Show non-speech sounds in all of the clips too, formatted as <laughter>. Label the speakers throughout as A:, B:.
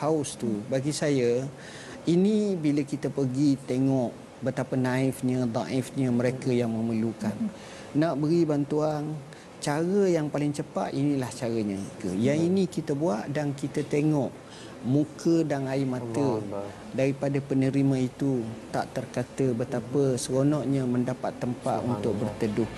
A: haus tu bagi saya ini bila kita pergi tengok betapa naifnya daifnya mereka yang memerlukan nak beri bantuan cara yang paling cepat inilah caranya yang ini kita buat dan kita tengok muka dan air mata daripada penerima itu tak terkata betapa seronoknya mendapat tempat untuk berteduh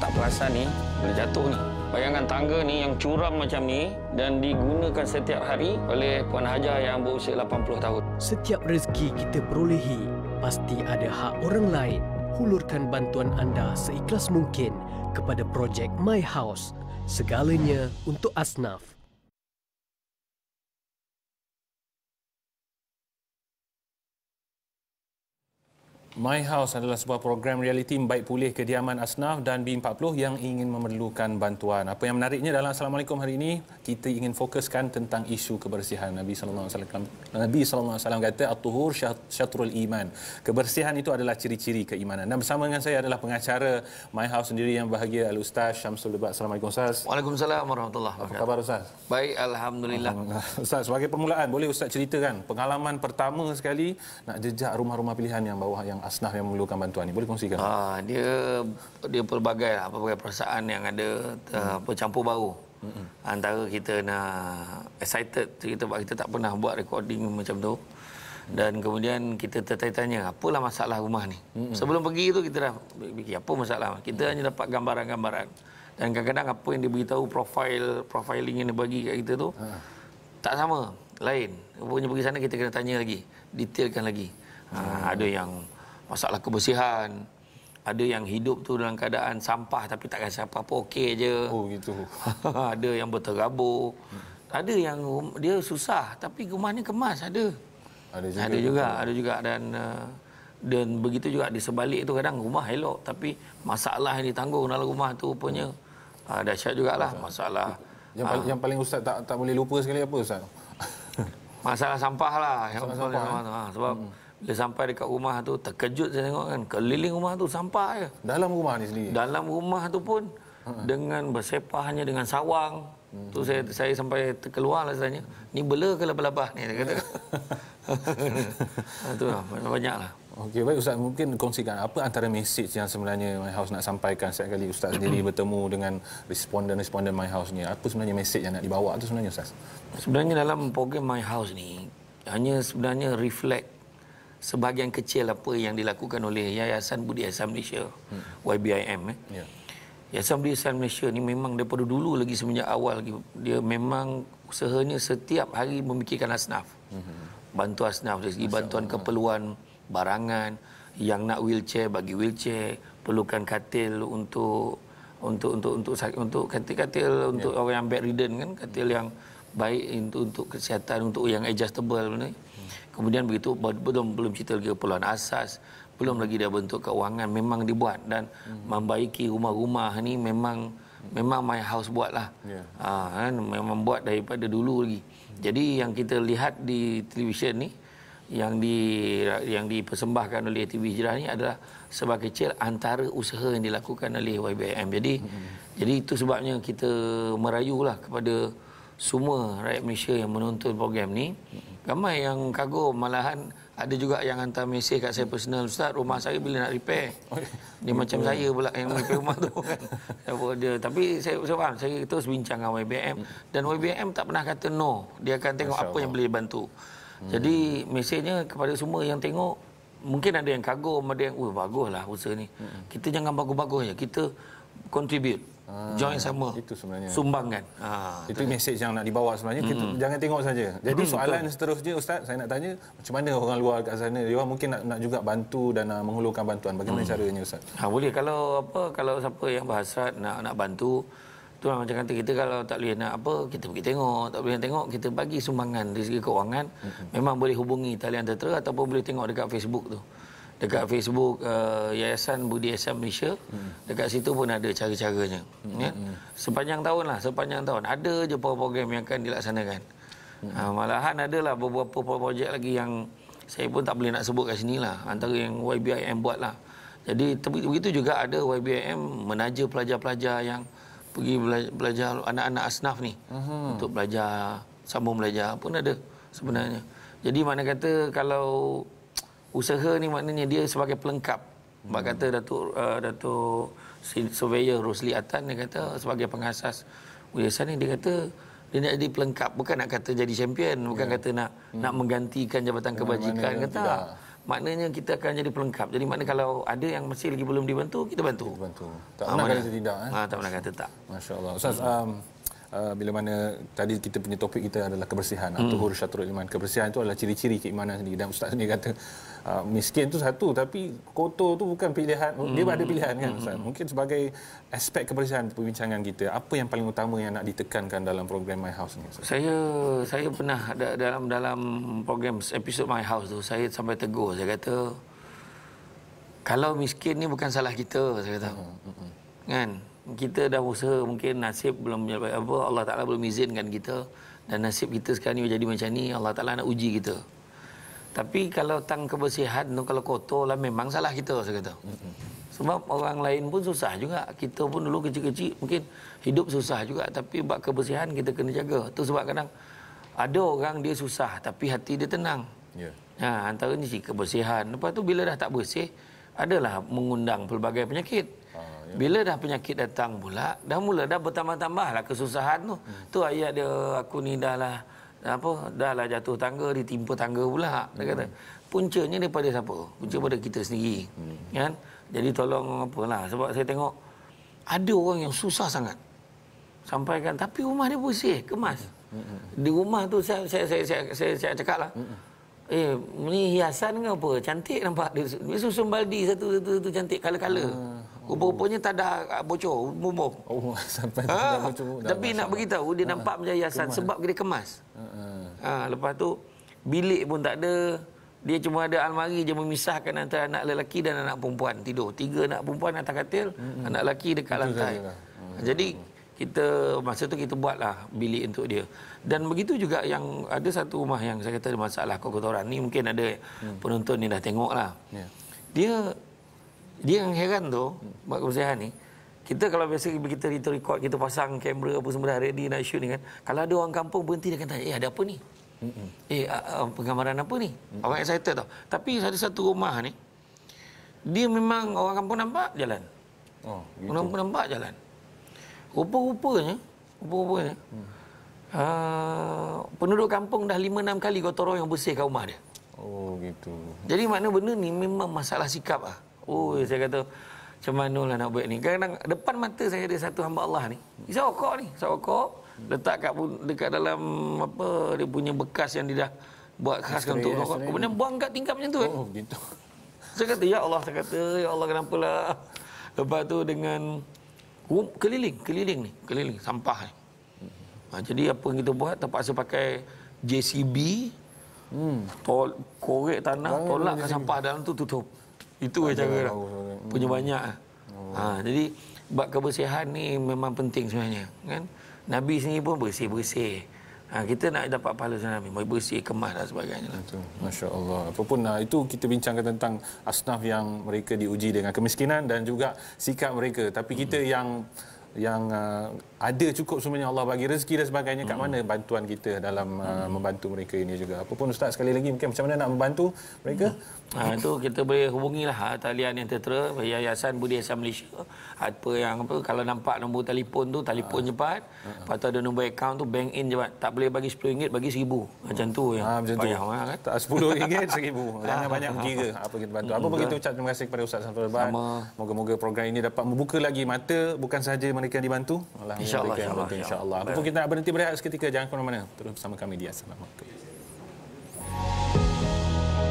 A: tak perasan ni boleh jatuh ni. Bayangkan tangga ni yang curam macam ni dan digunakan setiap hari oleh Puan Hajar yang berusia 80 tahun. Setiap rezeki kita perolehi, pasti ada hak orang lain. Hulurkan bantuan anda seikhlas mungkin kepada projek My House. Segalanya untuk asnaf.
B: My House adalah sebuah program realiti baik pulih kediaman asnaf dan B40 yang ingin memerlukan bantuan. Apa yang menariknya dalam Assalamualaikum hari ini, kita ingin fokuskan tentang isu kebersihan. Nabi sallallahu alaihi wasallam Nabi sallallahu alaihi wasallam kata at-tuhur syatrul iman. Kebersihan itu adalah ciri-ciri keimanan. Dan bersama dengan saya adalah pengacara My House sendiri yang bahagia al-ustaz Syamsul Debat. Assalamualaikum ustaz. Waalaikumsalam warahmatullahi wabarakatuh. Apa khabar ustaz? Baik alhamdulillah. Ustaz sebagai permulaan boleh ustaz ceritakan pengalaman pertama sekali nak jejak rumah-rumah pilihan yang bawah yang asnaf yang memerlukan bantuan ini boleh kongsikan ah dia
A: dia pelbagai lah, pelbagai perasaan yang ada bercampur eh, hmm. baru mm antara kita nak excited kita buat kita tak pernah buat recording macam tu hmm. dan kemudian kita tertanya-tanya apalah masalah rumah ni mm sebelum pergi tu kita dah fikir apa masalah kita mm hanya dapat gambaran-gambaran dan kadang-kadang apa yang dia beritahu profile profiling yang dia bagi kat kita tu ha. tak sama lain rupanya pergi sana kita kena tanya lagi detailkan lagi Ha, ada yang masalah kebersihan. Ada yang hidup tu dalam keadaan sampah tapi tak rasa apa-apa okey je. Oh gitu. <laughs> ada yang berterabur. Ada yang dia susah tapi rumah ni kemas ada. Ada juga. Ada juga, juga. Ada juga. dan eh, dan begitu juga di sebalik tu kadang rumah elok tapi masalah yang ditanggung dalam rumah tu punya hmm. ada ah, syak jugalah masalah.
B: Yang paling, ah. yang paling ustaz tak tak boleh lupa sekali apa ustaz?
A: masalah sampah lah yang sampah, sampah, eh? sampah, sampah, sebab hmm. Bila sampai dekat rumah tu terkejut saya tengok kan keliling rumah tu sampah je. Dalam rumah ni sendiri. Dalam rumah tu pun ha dengan bersepahnya dengan sawang. Hmm. Tu saya saya sampai terkeluar lah tanya. Ni bela ke labah-labah ni dia kata.
B: Itu <laughs> ha, lah, banyak lah. Okey baik ustaz mungkin kongsikan apa antara message yang sebenarnya my house nak sampaikan setiap kali ustaz sendiri <coughs> bertemu dengan responden-responden my house ni. Apa sebenarnya message yang nak dibawa tu sebenarnya ustaz? Sebenarnya dalam program my house ni hanya sebenarnya reflect
A: sebahagian kecil apa yang dilakukan oleh Yayasan Budi Ihsan Malaysia hmm. YBIM eh. Ya. Yayasan Budi Ihsan Malaysia ni memang daripada dulu lagi semenjak awal lagi dia memang usahanya setiap hari memikirkan asnaf. Hmm. Bantu asnaf dari segi Masya bantuan Allah. keperluan barangan yang nak wheelchair bagi wheelchair, perlukan katil untuk untuk untuk untuk untuk katil-katil untuk ya. orang yang bedridden kan, katil yang baik untuk untuk kesihatan untuk yang adjustable ni. Hmm. Kemudian begitu belum belum cerita lagi keperluan asas, belum lagi dah bentuk kewangan memang dibuat dan hmm. membaiki rumah-rumah ni memang memang my house buatlah. Yeah. Ya. Ha, kan memang buat daripada dulu lagi. Jadi yang kita lihat di televisyen ni yang di yang dipersembahkan oleh TV Hijrah ni adalah sebagai kecil antara usaha yang dilakukan oleh YBM. Jadi hmm. jadi itu sebabnya kita merayulah kepada semua rakyat Malaysia yang menonton program ni hmm. Ramai yang kagum malahan ada juga yang hantar mesej kat saya personal ustaz rumah saya bila nak repair. Oh, ya. Ni macam oh, ya. saya pula yang repair rumah tu kan. <laughs> dia tapi saya saya faham saya terus bincang dengan YBM dan YBM tak pernah kata no. Dia akan tengok Masya apa yang boleh bantu. Hmm. Jadi mesejnya kepada semua yang tengok mungkin ada yang kagum ada yang oh baguslah usaha ni. Hmm. Kita jangan bagus-bagus
B: saja, Kita contribute Ha, join sama itu sebenarnya sumbangan ha, ah, itu tak. mesej yang nak dibawa sebenarnya mm-hmm. jangan tengok saja jadi mm-hmm. soalan Betul. seterusnya ustaz saya nak tanya macam mana orang luar kat sana dia mungkin nak nak juga bantu dan uh, menghulurkan bantuan bagaimana mm. caranya ustaz
A: ha boleh kalau apa kalau siapa yang berhasrat nak nak bantu tu lah macam kata kita kalau tak boleh nak apa kita pergi tengok tak boleh tengok kita bagi sumbangan di segi kewangan mm-hmm. memang boleh hubungi talian tertera ataupun boleh tengok dekat Facebook tu dekat Facebook uh, Yayasan Budi Ehsan Malaysia hmm. dekat situ pun ada cara-caranya hmm. ya sepanjang tahun lah sepanjang tahun ada je program yang akan dilaksanakan hmm. uh, malahan adalah beberapa projek lagi yang saya pun tak boleh nak sebut kat sini lah antara yang YBIM buat lah jadi begitu juga ada YBIM menaja pelajar-pelajar yang pergi belajar, belajar anak-anak asnaf ni
B: hmm. untuk
A: belajar sambung belajar pun ada sebenarnya jadi mana kata kalau Usaha ni maknanya dia sebagai pelengkap. Mbak kata hmm. Datuk uh, Datuk Surveyor Rosli Atan dia kata sebagai pengasas usaha ni dia kata dia nak jadi pelengkap bukan nak kata jadi champion bukan yeah. kata nak hmm. nak menggantikan jabatan kebajikan kata tidak. maknanya kita akan jadi pelengkap jadi maknanya kalau ada yang masih lagi belum dibantu kita bantu kita bantu
B: tak ah, pernah kata tidak eh? ha, tak pernah kata tak masya-Allah ustaz hmm. um, Uh, bila mana tadi kita punya topik kita adalah kebersihan hmm. atau syatrul iman kebersihan itu adalah ciri-ciri keimanan sendiri dan ustaz sendiri kata uh, miskin itu satu tapi kotor tu bukan pilihan oh, hmm. dia ada pilihan kan ustaz hmm. mungkin sebagai aspek kebersihan perbincangan kita apa yang paling utama yang nak ditekankan dalam program my house ni ustaz?
A: saya saya pernah ada dalam dalam program episod my house tu saya sampai tegur saya kata kalau miskin ni bukan salah kita saya kata hmm. Hmm. hmm. kan kita dah usaha mungkin nasib belum apa Allah Taala belum izinkan kita dan nasib kita sekarang ni jadi macam ni Allah Taala nak uji kita. Tapi kalau tang kebersihan tu kalau kotor lah memang salah kita saya kata. Sebab orang lain pun susah juga. Kita pun dulu kecil-kecil mungkin hidup susah juga tapi bab kebersihan kita kena jaga. Tu sebab kadang ada orang dia susah tapi hati dia tenang. Ya. Ha antara ni si kebersihan. Lepas tu bila dah tak bersih adalah mengundang pelbagai penyakit. Ah, ya. Bila dah penyakit datang pula, dah mula dah bertambah tambah lah kesusahan tu. Hmm. Tu ayat dia aku ni dah lah apa dah lah jatuh tangga ditimpa tangga pula dia hmm. kata. Hmm. Puncanya daripada siapa? Punca hmm. pada kita sendiri. Hmm. Kan? Jadi tolong apa? apalah sebab saya tengok ada orang yang susah sangat. Sampaikan tapi rumah dia bersih, kemas. Hmm. hmm, hmm. Di rumah tu saya saya saya saya saya, saya cakaplah. Hmm. Eh, ni hiasan ke apa? Cantik nampak dia. Dia susun baldi satu-satu cantik, kala-kala. Ah. Hmm. Rupa-rupanya tak ada ah, bocor, bumbung. Oh,
B: <laughs> sampai ha? bocor. Tapi nak
A: beritahu, dia ha? nampak macam hiasan kemas. sebab dia kemas. Ha, ha, ha. lepas tu, bilik pun tak ada. Dia cuma ada almari je memisahkan antara anak lelaki dan anak perempuan tidur. Tiga anak perempuan atas katil, hmm. anak lelaki dekat Itu lantai. Ha, jadi, kita masa tu kita buatlah bilik untuk dia. Dan begitu juga yang ada satu rumah yang saya kata ada masalah kotoran. Ni mungkin ada hmm. penonton ni dah tengok lah. Yeah. Dia dia yang heran tu, Mak Kusihan ni, kita kalau biasa kita record, kita pasang kamera apa semua dah ready nak shoot ni kan. Kalau ada orang kampung berhenti dia akan tanya, eh ada apa ni? Eh penggambaran apa ni? Mm-mm. Orang excited tau. Tapi ada satu rumah ni, dia memang orang kampung nampak jalan. Oh, gitu. kampung nampak jalan. Rupa-rupanya, rupa-rupanya, mm. penduduk kampung dah 5-6 kali gotong yang bersihkan rumah dia.
B: Oh gitu.
A: Jadi makna benda ni memang masalah sikap ah. Oh, saya kata macam manalah nak buat ni. Kadang depan mata saya ada satu hamba Allah ni. Isau kok ni, isau kok. Letak kat dekat dalam apa dia punya bekas yang dia dah buat khas untuk rokok. Kemudian buang kat tingkap macam tu. Kan? Oh, begitu. Saya kata ya Allah, saya kata ya Allah kenapa lah. Lepas tu dengan keliling, keliling ni, keliling sampah ni. Ha, jadi apa yang kita buat terpaksa pakai JCB hmm. tol, korek tanah oh, tolak ke sampah dalam tu tutup itu yang cara lah. Hmm. Punya hmm. banyak lah. Oh. Ha, jadi, bab kebersihan ni memang penting sebenarnya. Kan? Nabi sendiri pun bersih-bersih.
B: Ha, kita nak dapat pahala sunnah Nabi. Bersih, kemas dan sebagainya. itu. Lah. Masya Allah. Apapun ha, itu kita bincangkan tentang asnaf yang mereka diuji dengan kemiskinan dan juga sikap mereka. Tapi kita hmm. yang yang uh, ada cukup semuanya Allah bagi rezeki dan sebagainya kat hmm. mana bantuan kita dalam uh, membantu mereka ini juga apa pun ustaz sekali lagi mungkin macam mana nak membantu mereka
A: ha, itu kita boleh hubungilah ha, talian yang tertera Yayasan Budi Asam Malaysia apa yang apa kalau nampak nombor telefon tu telefon cepat ha. lepas tu ada nombor account tu bank in cepat tak boleh bagi RM10 bagi RM1000 macam tu ya ha, macam tu payah, tak
B: RM10 1000 <laughs> jangan banyak mengira apa kita bantu apa kita ucap terima kasih kepada ustaz Santul Sama. moga-moga program ini dapat membuka lagi mata bukan sahaja mereka yang dibantu Allah insyaallah insyaallah insya insyaallah apapun kita nak berhenti berehat seketika jangan ke mana-mana terus bersama kami di Assalamualaikum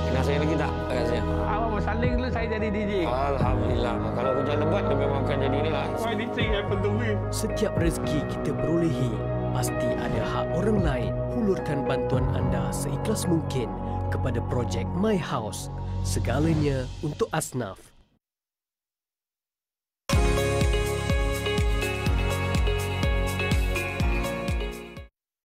B: kena saya
A: lagi tak awak bersanding dulu saya jadi DJ Alhamdulillah kalau hujan lebat dia memang akan jadi ni lah why did you happen to me setiap rezeki kita berolehi pasti ada hak orang lain hulurkan bantuan anda seikhlas mungkin kepada projek My House segalanya untuk asnaf